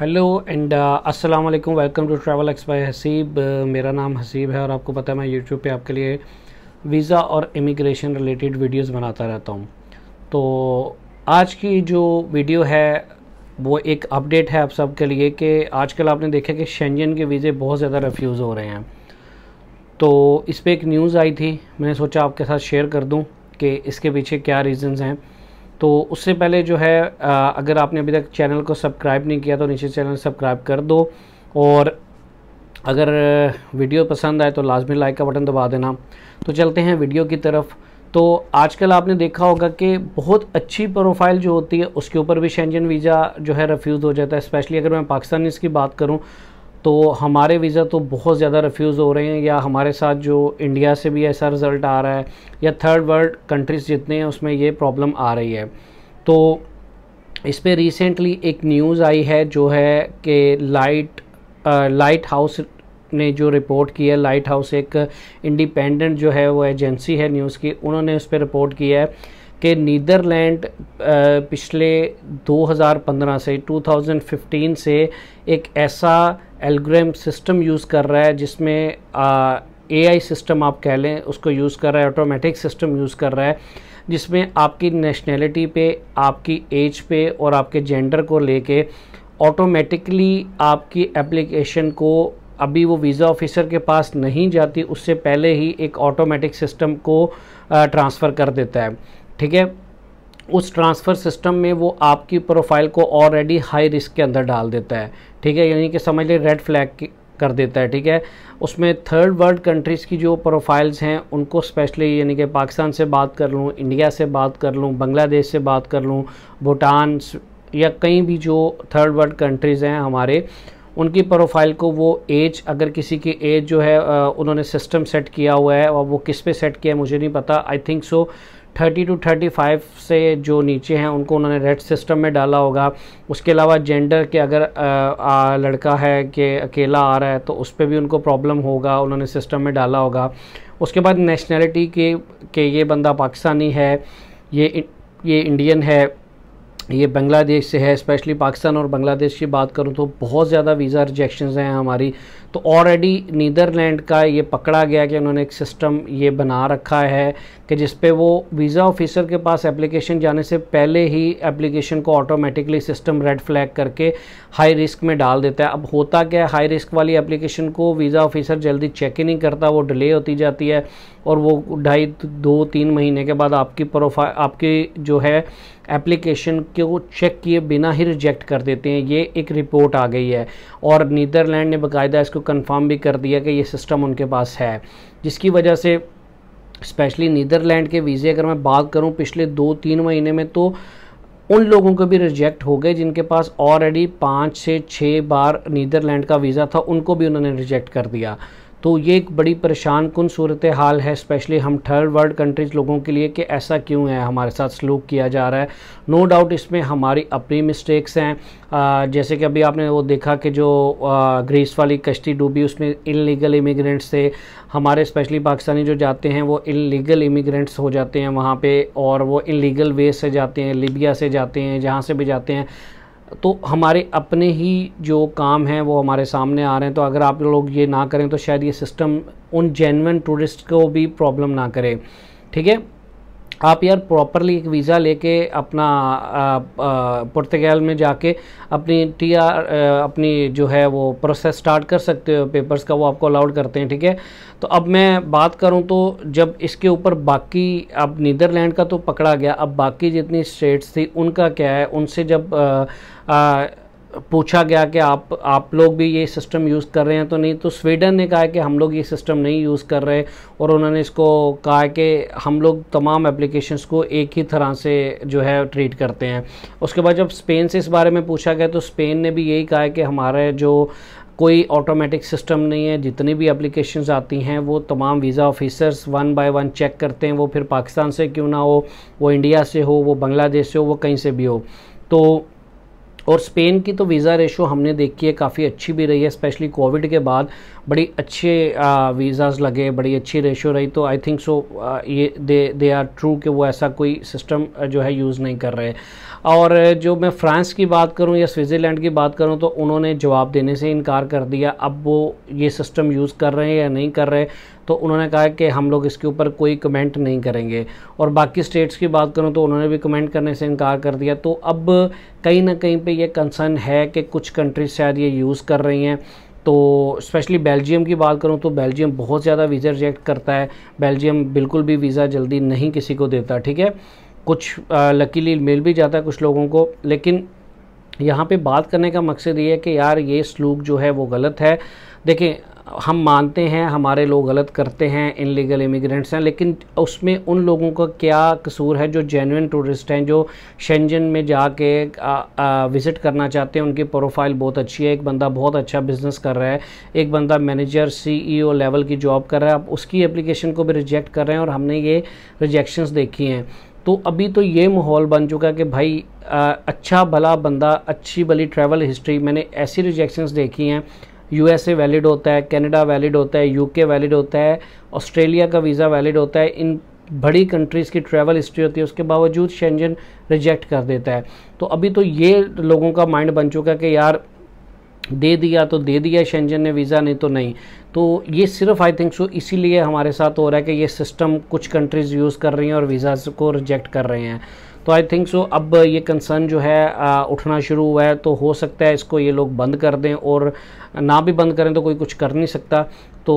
hello and अस्सलाम वालेकुम welcome to Travel X by Haseeb मेरा नाम हसीब है और आपको पता है मैं यूट्यूब पे आपके लिए वीज़ा और इमिग्रेशन रिलेटेड वीडियोस बनाता रहता हूँ तो आज की जो वीडियो है वो एक अपडेट है आप सब के लिए कि आजकल आपने देखा कि शेंजन के वीज़े बहुत ज़्यादा रिफ्यूज़ हो रहे हैं तो इस पर एक न्यूज़ आई थी मैंने सोचा आपके साथ शेयर कर दूँ कि इसके पीछे क्या रीज़न्स हैं तो उससे पहले जो है अगर आपने अभी तक चैनल को सब्सक्राइब नहीं किया तो नीचे चैनल सब्सक्राइब कर दो और अगर वीडियो पसंद आए तो लाजमी लाइक का बटन दबा देना तो चलते हैं वीडियो की तरफ तो आजकल आपने देखा होगा कि बहुत अच्छी प्रोफाइल जो होती है उसके ऊपर भी शेंजन वीज़ा जो है रिफ्यूज़ हो जाता है स्पेशली अगर मैं पाकिस्तानी की बात करूँ तो हमारे वीज़ा तो बहुत ज़्यादा रिफ्यूज़ हो रहे हैं या हमारे साथ जो इंडिया से भी ऐसा रिज़ल्ट आ रहा है या थर्ड वर्ल्ड कंट्रीज़ जितने हैं उसमें ये प्रॉब्लम आ रही है तो इस पर रिसेंटली एक न्यूज़ आई है जो है कि लाइट आ, लाइट हाउस ने जो रिपोर्ट की है लाइट हाउस एक इंडिपेंडेंट जो है वो एजेंसी है न्यूज़ की उन्होंने उस पर रिपोर्ट किया है कि नीदरलैंड पिछले 2015 से 2015 से एक ऐसा एल्ग्रेम सिस्टम यूज़ कर रहा है जिसमें ए आई सिस्टम आप कह लें उसको यूज़ कर रहा है ऑटोमेटिक सिस्टम यूज़ कर रहा है जिसमें आपकी नेशनैलिटी पे आपकी एज पे और आपके जेंडर को लेके ऑटोमेटिकली आपकी एप्लीकेशन को अभी वो वीज़ा ऑफिसर के पास नहीं जाती उससे पहले ही एक ऑटोमेटिक सिस्टम को ट्रांसफ़र कर देता है ठीक है उस ट्रांसफ़र सिस्टम में वो आपकी प्रोफाइल को ऑलरेडी हाई रिस्क के अंदर डाल देता है ठीक है यानी कि समझ लें रेड फ्लैग कर देता है ठीक है उसमें थर्ड वर्ल्ड कंट्रीज़ की जो प्रोफाइल्स हैं उनको स्पेशली यानी कि पाकिस्तान से बात कर लूँ इंडिया से बात कर लूँ बांग्लादेश से बात कर लूँ भूटान या कहीं भी जो थर्ड वर्ल्ड कंट्रीज़ हैं हमारे उनकी प्रोफाइल को वो एज अगर किसी की एज जो है उन्होंने सिस्टम सेट किया हुआ है और वो किस पे सेट किया है मुझे नहीं पता I think so thirty to thirty five से जो नीचे हैं उनको उन्होंने रेड सिस्टम में डाला होगा उसके अलावा जेंडर के अगर आ, आ, लड़का है कि अकेला आ रहा है तो उस पर भी उनको प्रॉब्लम होगा उन्होंने सिस्टम में डाला होगा उसके बाद नेशनैलिटी के कि ये बंदा पाकिस्तानी है ये ये इंडियन है ये बांग्लादेश से है स्पेशली पाकिस्तान और बांग्लादेश की बात करूँ तो बहुत ज़्यादा वीज़ा रिजेक्शन हैं हमारी तो ऑलरेडी नीदरलैंड का ये पकड़ा गया कि उन्होंने एक सिस्टम ये बना रखा है कि जिसपे वो वीज़ा ऑफिसर के पास एप्लीकेशन जाने से पहले ही एप्लीकेशन को ऑटोमेटिकली सिस्टम रेड फ्लैग करके हाई रिस्क में डाल देता है अब होता क्या है हाई रिस्क वाली एप्लीकेशन को वीज़ा ऑफिसर जल्दी चेक ही नहीं करता वो डिले होती जाती है और वो ढाई दो तीन महीने के बाद आपकी प्रोफाइल आपकी जो है एप्लीकेशन को चेक किए बिना ही रिजेक्ट कर देते हैं ये एक रिपोर्ट आ गई है और नीदरलैंड ने बाकायदा इसको कंफर्म भी कर दिया कि ये सिस्टम उनके पास है जिसकी वजह से स्पेशली नीदरलैंड के वीज़े अगर मैं बात करूँ पिछले दो तीन महीने में तो उन लोगों को भी रिजेक्ट हो गए जिनके पास ऑलरेडी पाँच से छः बार नीदरलैंड का वीज़ा था उनको भी उन्होंने रिजेक्ट कर दिया तो ये एक बड़ी परेशान कन सूरत हाल है स्पेशली हम थर्ड वर्ल्ड कंट्रीज़ लोगों के लिए कि ऐसा क्यों है हमारे साथ सलूक किया जा रहा है नो no डाउट इसमें हमारी अपनी मिस्टेक्स हैं जैसे कि अभी आपने वो देखा कि जो ग्रीस वाली कश्ती डूबी उसमें इनलीगल इमिग्रेंट्स थे हमारे स्पेशली पाकिस्तानी जो जाते हैं वो इनलीगल इमिग्रेंट्स हो जाते हैं वहाँ पर और वो इनलीगल वे से जाते हैं लिबिया से जाते हैं जहाँ से भी जाते हैं तो हमारे अपने ही जो काम हैं वो हमारे सामने आ रहे हैं तो अगर आप लोग ये ना करें तो शायद ये सिस्टम उन जेनवन टूरिस्ट को भी प्रॉब्लम ना करें ठीक है आप यार प्रॉपरली एक वीज़ा लेके अपना पुर्तगाल में जाके अपनी टी आर अपनी जो है वो प्रोसेस स्टार्ट कर सकते हो पेपर्स का वो आपको अलाउड करते हैं ठीक है तो अब मैं बात करूं तो जब इसके ऊपर बाकी अब नीदरलैंड का तो पकड़ा गया अब बाकी जितनी स्टेट्स थी उनका क्या है उनसे जब आ, आ, पूछा गया कि आप आप लोग भी ये सिस्टम यूज़ कर रहे हैं तो नहीं तो स्वीडन ने कहा कि हम लोग ये सिस्टम नहीं यूज़ कर रहे और उन्होंने इसको कहा कि हम लोग तमाम एप्लीकेशंस को एक ही तरह से जो है ट्रीट करते हैं उसके बाद जब स्पेन से इस बारे में पूछा गया तो स्पेन ने भी यही कहा कि हमारे जो कोई ऑटोमेटिक सिस्टम नहीं है जितनी भी एप्लीकेशंस आती हैं वो तमाम visa officers one by one check करते हैं वो फिर पाकिस्तान से क्यों ना हो वो इंडिया से हो वो बांग्लादेश से हो वो कहीं से भी हो तो और स्पेन की तो वीज़ा रेशो हमने देखी है काफ़ी अच्छी भी रही है स्पेशली कोविड के बाद बड़ी अच्छे वीज़ाज़ लगे बड़ी अच्छी रेशो रही तो आई थिंक सो ये दे दे आर ट्रू कि वो ऐसा कोई सिस्टम जो है यूज़ नहीं कर रहे और जो मैं फ्रांस की बात करूँ या स्विट्ज़रलैंड की बात करूँ तो उन्होंने जवाब देने से इनकार कर दिया अब वो ये सिस्टम यूज़ कर रहे हैं या नहीं कर रहे तो उन्होंने कहा कि हम लोग इसके ऊपर कोई कमेंट नहीं करेंगे और बाकी स्टेट्स की बात करूँ तो उन्होंने भी कमेंट करने से इनकार कर दिया तो अब कहीं ना कहीं पर यह कंसर्न है कि कुछ कंट्रीज शायद ये यूज़ कर रही हैं तो स्पेशली बेल्जियम की बात करूँ तो बेल्जियम बहुत ज़्यादा वीज़ा रिजेक्ट करता है बेल्जियम बिल्कुल भी वीज़ा जल्दी नहीं किसी को देता ठीक है कुछ लकीली मिल भी जाता है कुछ लोगों को लेकिन यहाँ पे बात करने का मकसद ये है कि यार ये स्लूक जो है वो गलत है देखें हम मानते हैं हमारे लोग गलत करते हैं इनलीगल इमिग्रेंट्स हैं लेकिन उसमें उन लोगों का क्या कसूर है जो जेनुन टूरिस्ट हैं जो शेंजन में जाके विज़िट करना चाहते हैं उनकी प्रोफाइल बहुत अच्छी है एक बंदा बहुत अच्छा बिज़नेस कर रहा है एक बंदा मैनेजर सीईओ लेवल की जॉब कर रहा है आप उसकी एप्लीकेशन को भी रिजेक्ट कर रहे हैं और हमने ये रिजेक्शन देखी हैं तो अभी तो ये माहौल बन चुका कि भाई आ, अच्छा भला बंदा अच्छी भली ट्रैवल हिस्ट्री मैंने ऐसी रिजेक्शंस देखी हैं यूएसए वैलिड होता है कनाडा वैलिड होता है यूके वैलिड होता है ऑस्ट्रेलिया का वीज़ा वैलिड होता है इन बड़ी कंट्रीज़ की ट्रैवल हिस्ट्री होती है उसके बावजूद शेंजन रिजेक्ट कर देता है तो अभी तो ये लोगों का माइंड बन चुका है कि यार दे दिया तो दे दिया शेंजन ने वीज़ा नहीं तो नहीं तो ये सिर्फ आई थिंक सो इसीलिए हमारे साथ हो रहा है कि ये सिस्टम कुछ कंट्रीज़ यूज़ कर रही हैं और वीज़ा को रिजेक्ट कर रहे हैं तो आई थिंक सो अब ये कंसर्न जो है आ, उठना शुरू हुआ है तो हो सकता है इसको ये लोग बंद कर दें और ना भी बंद करें तो कोई कुछ कर नहीं सकता तो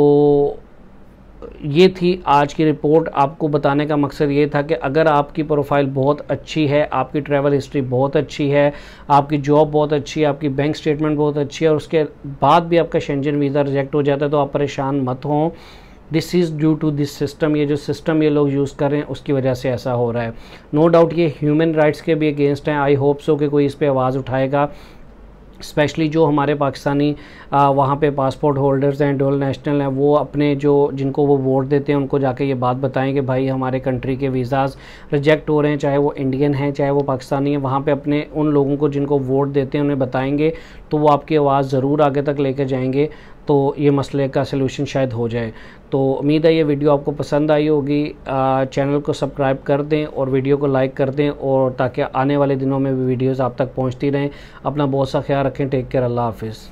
ये थी आज की रिपोर्ट आपको बताने का मकसद ये था कि अगर आपकी प्रोफाइल बहुत अच्छी है आपकी ट्रैवल हिस्ट्री बहुत अच्छी है आपकी जॉब बहुत अच्छी है आपकी बैंक स्टेटमेंट बहुत अच्छी है और उसके बाद भी आपका शेंजन वीज़ा रिजेक्ट हो जाता है तो आप परेशान मत हों this is due to this system ये जो सिस्टम ये लोग यूज़ कर रहे हैं उसकी वजह से ऐसा हो रहा है नो no डाउट ये ह्यूमन राइट्स के भी अगेंस्ट हैं आई होप सो कि कोई इस पर आवाज़ उठाएगा स्पेशली जो हमारे पाकिस्तानी वहाँ पे पासपोर्ट होल्डर्स हैं डोल नेशनल हैं वो अपने जो जिनको वो वोट देते हैं उनको जाके ये बात बताएं कि भाई हमारे कंट्री के वीज़ाज़ रिजेक्ट हो रहे हैं चाहे वो इंडियन हैं चाहे वो पाकिस्तानी हैं वहाँ पे अपने उन लोगों को जिनको वोट देते हैं उन्हें बताएंगे तो वो आपकी आवाज़ ज़रूर आगे तक लेके जाएंगे तो ये मसले का सलूशन शायद हो जाए तो उम्मीद है ये वीडियो आपको पसंद आई होगी चैनल को सब्सक्राइब कर दें और वीडियो को लाइक कर दें और ताकि आने वाले दिनों में भी वीडियोज़ आप तक पहुँचती रहें अपना बहुत सा ख्याल रखें टेक केयर अल्लाह हाफिज़